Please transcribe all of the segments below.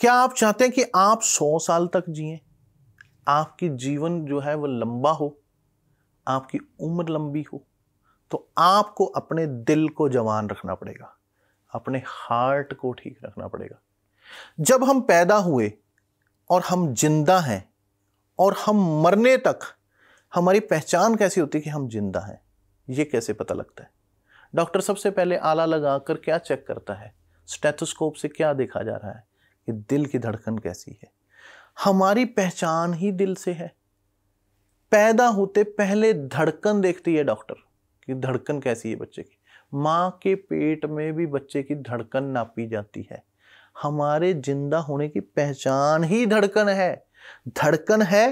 क्या आप चाहते हैं कि आप सौ साल तक जिए आपकी जीवन जो है वह लंबा हो आपकी उम्र लंबी हो तो आपको अपने दिल को जवान रखना पड़ेगा अपने हार्ट को ठीक रखना पड़ेगा जब हम पैदा हुए और हम जिंदा हैं और हम मरने तक हमारी पहचान कैसी होती है कि हम जिंदा हैं ये कैसे पता लगता है डॉक्टर सबसे पहले आला लगा कर क्या चेक करता है स्टेथोस्कोप से क्या देखा जा रहा है कि दिल की धड़कन कैसी है हमारी पहचान ही दिल से है पैदा होते पहले धड़कन देखती है डॉक्टर कि धड़कन कैसी है बच्चे की माँ के पेट में भी बच्चे की धड़कन नापी जाती है हमारे जिंदा होने की पहचान ही धड़कन है धड़कन है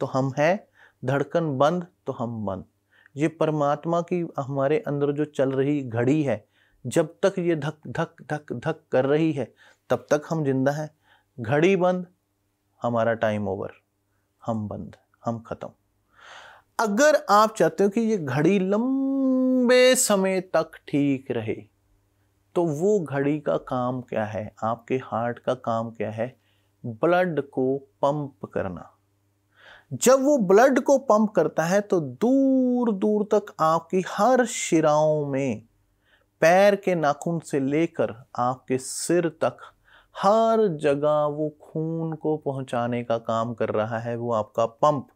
तो हम हैं धड़कन बंद तो हम बंद ये परमात्मा की हमारे अंदर जो चल रही घड़ी है जब तक ये धक धक धक धक कर रही है तब तक हम जिंदा हैं घड़ी बंद हमारा टाइम ओवर हम बंद हम ख़त्म अगर आप चाहते हो कि ये घड़ी लंबे समय तक ठीक रहे तो वो घड़ी का काम क्या है आपके हार्ट का काम क्या है ब्लड को पंप करना जब वो ब्लड को पंप करता है तो दूर दूर तक आपकी हर शिराओं में पैर के नाखून से लेकर आपके सिर तक हर जगह वो खून को पहुंचाने का काम कर रहा है वो आपका पंप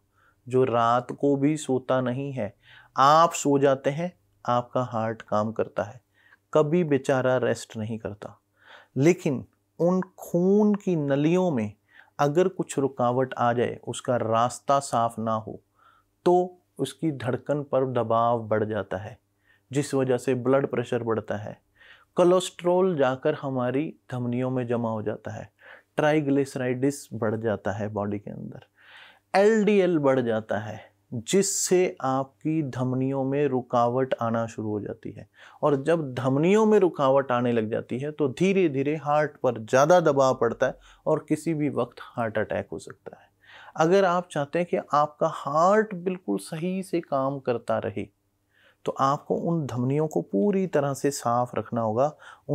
जो रात को भी सोता नहीं है आप सो जाते हैं आपका हार्ट काम करता है कभी बेचारा रेस्ट नहीं करता लेकिन उन खून की नलियों में अगर कुछ रुकावट आ जाए उसका रास्ता साफ ना हो तो उसकी धड़कन पर दबाव बढ़ जाता है जिस वजह से ब्लड प्रेशर बढ़ता है कोलेस्ट्रोल जाकर हमारी धमनियों में जमा हो जाता है ट्राइग्लिसराइडिस बढ़ जाता है बॉडी के अंदर एलडीएल बढ़ जाता है जिससे आपकी धमनियों में रुकावट आना शुरू हो जाती है और जब धमनियों में रुकावट आने लग जाती है तो धीरे धीरे हार्ट पर ज़्यादा दबाव पड़ता है और किसी भी वक्त हार्ट अटैक हो सकता है अगर आप चाहते हैं कि आपका हार्ट बिल्कुल सही से काम करता रहे तो आपको उन धमनियों को पूरी तरह से साफ रखना होगा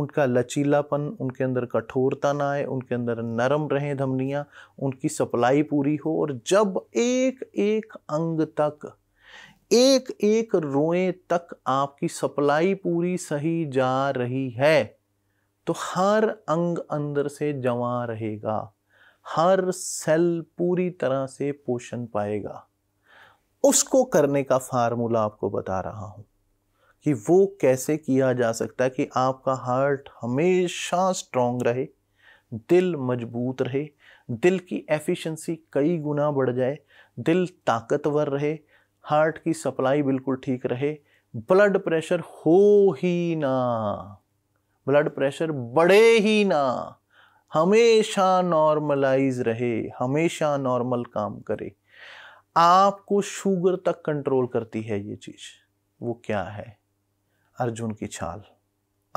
उनका लचीलापन उनके अंदर कठोरता ना आए उनके अंदर नरम रहें धमनियाँ उनकी सप्लाई पूरी हो और जब एक एक अंग तक एक एक रोए तक आपकी सप्लाई पूरी सही जा रही है तो हर अंग अंदर से जमा रहेगा हर सेल पूरी तरह से पोषण पाएगा उसको करने का फार्मूला आपको बता रहा हूँ कि वो कैसे किया जा सकता है कि आपका हार्ट हमेशा स्ट्रांग रहे दिल मजबूत रहे दिल की एफिशिएंसी कई गुना बढ़ जाए दिल ताकतवर रहे हार्ट की सप्लाई बिल्कुल ठीक रहे ब्लड प्रेशर हो ही ना ब्लड प्रेशर बढ़े ही ना हमेशा नॉर्मलाइज रहे हमेशा नॉर्मल काम करे आपको शुगर तक कंट्रोल करती है ये चीज़ वो क्या है अर्जुन की छाल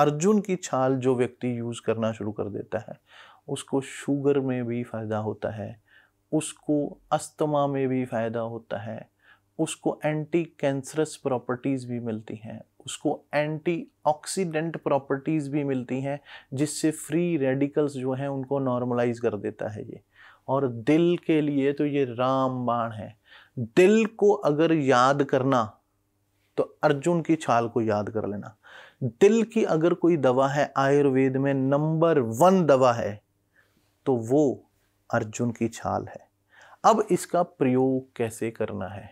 अर्जुन की छाल जो व्यक्ति यूज़ करना शुरू कर देता है उसको शुगर में भी फ़ायदा होता है उसको अस्थमा में भी फ़ायदा होता है उसको एंटी कैंसरस प्रॉपर्टीज़ भी मिलती हैं उसको एंटी ऑक्सीडेंट प्रॉपर्टीज़ भी मिलती हैं जिससे फ्री रेडिकल्स जो हैं उनको नॉर्मलाइज कर देता है ये और दिल के लिए तो ये रामबाण है दिल को अगर याद करना तो अर्जुन की छाल को याद कर लेना दिल की अगर कोई दवा है आयुर्वेद में नंबर वन दवा है तो वो अर्जुन की छाल है अब इसका प्रयोग कैसे करना है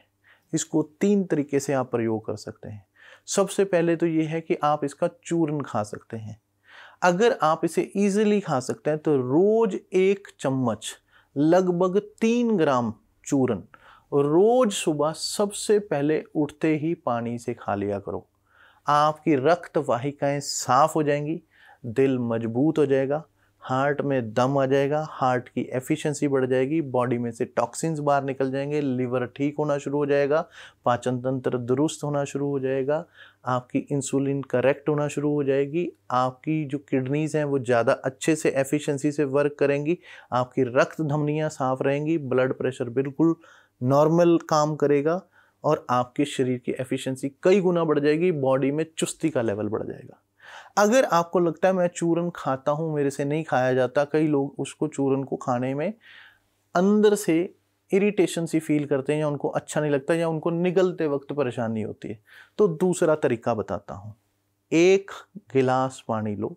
इसको तीन तरीके से आप प्रयोग कर सकते हैं सबसे पहले तो ये है कि आप इसका चूर्ण खा सकते हैं अगर आप इसे इजीली खा सकते हैं तो रोज़ एक चम्मच लगभग तीन ग्राम चूर्ण रोज सुबह सबसे पहले उठते ही पानी से खा लिया करो आपकी रक्त वाहिकाएँ साफ हो जाएंगी दिल मजबूत हो जाएगा हार्ट में दम आ जाएगा हार्ट की एफिशिएंसी बढ़ जाएगी बॉडी में से टॉक्सिन्स बाहर निकल जाएंगे लीवर ठीक होना शुरू हो जाएगा पाचन तंत्र दुरुस्त होना शुरू हो जाएगा आपकी इंसुलिन करेक्ट होना शुरू हो जाएगी आपकी जो किडनीज़ हैं वो ज़्यादा अच्छे से एफिशिएंसी से वर्क करेंगी आपकी रक्त धमनियाँ साफ रहेंगी ब्लड प्रेशर बिल्कुल नॉर्मल काम करेगा और आपके शरीर की एफिशिएंसी कई गुना बढ़ जाएगी बॉडी में चुस्ती का लेवल बढ़ जाएगा अगर आपको लगता है मैं चूरन खाता हूँ मेरे से नहीं खाया जाता कई लोग उसको चूरन को खाने में अंदर से इरिटेशन सी फील करते हैं या उनको अच्छा नहीं लगता या उनको निगलते वक्त परेशानी होती है तो दूसरा तरीका बताता हूँ एक गिलास पानी लो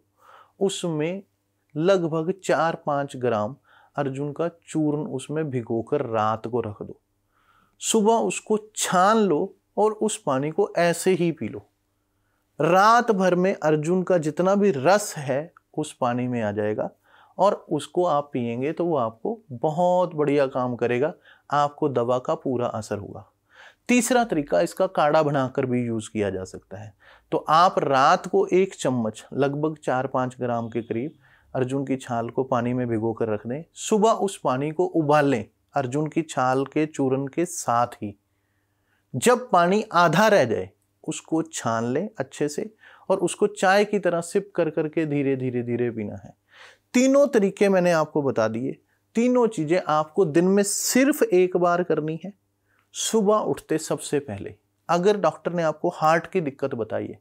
उसमें लगभग चार पाँच ग्राम अर्जुन का चूर्ण उसमें भिगोकर रात को रख दो सुबह उसको छान लो और उस पानी को ऐसे ही पी लो रात भर में अर्जुन का जितना भी रस है उस पानी में आ जाएगा और उसको आप पियेंगे तो वो आपको बहुत बढ़िया काम करेगा आपको दवा का पूरा असर होगा तीसरा तरीका इसका काढ़ा बनाकर भी यूज़ किया जा सकता है तो आप रात को एक चम्मच लगभग चार पाँच ग्राम के करीब अर्जुन की छाल को पानी में भिगो कर रख दें सुबह उस पानी को उबाल लें अर्जुन की छाल के चूरन के साथ ही जब पानी आधा रह जाए उसको छान ले अच्छे से और उसको चाय की तरह सिप कर करके धीरे धीरे धीरे पीना है तीनों तरीके मैंने आपको बता दिए तीनों चीज़ें आपको दिन में सिर्फ एक बार करनी है सुबह उठते सबसे पहले अगर डॉक्टर ने आपको हार्ट की दिक्कत बताई है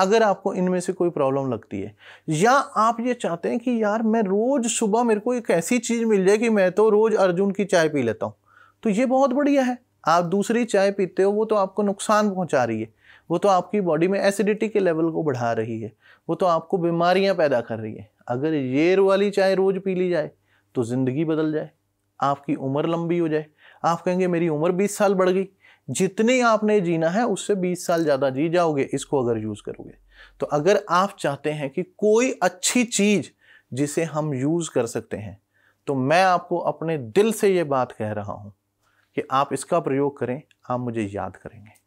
अगर आपको इनमें से कोई प्रॉब्लम लगती है या आप ये चाहते हैं कि यार मैं रोज़ सुबह मेरे को एक ऐसी चीज़ मिल जाए कि मैं तो रोज़ अर्जुन की चाय पी लेता हूँ तो ये बहुत बढ़िया है आप दूसरी चाय पीते हो वो तो आपको नुकसान पहुँचा रही है वो तो आपकी बॉडी में एसिडिटी के लेवल को बढ़ा रही है वो तो आपको बीमारियाँ पैदा कर रही है अगर ये वाली चाय रोज़ पी ली जाए तो ज़िंदगी बदल जाए आपकी उम्र लंबी हो जाए आप कहेंगे मेरी उम्र 20 साल बढ़ गई जितने आपने जीना है उससे 20 साल ज़्यादा जी जाओगे इसको अगर यूज़ करोगे तो अगर आप चाहते हैं कि कोई अच्छी चीज़ जिसे हम यूज़ कर सकते हैं तो मैं आपको अपने दिल से ये बात कह रहा हूँ कि आप इसका प्रयोग करें आप मुझे याद करेंगे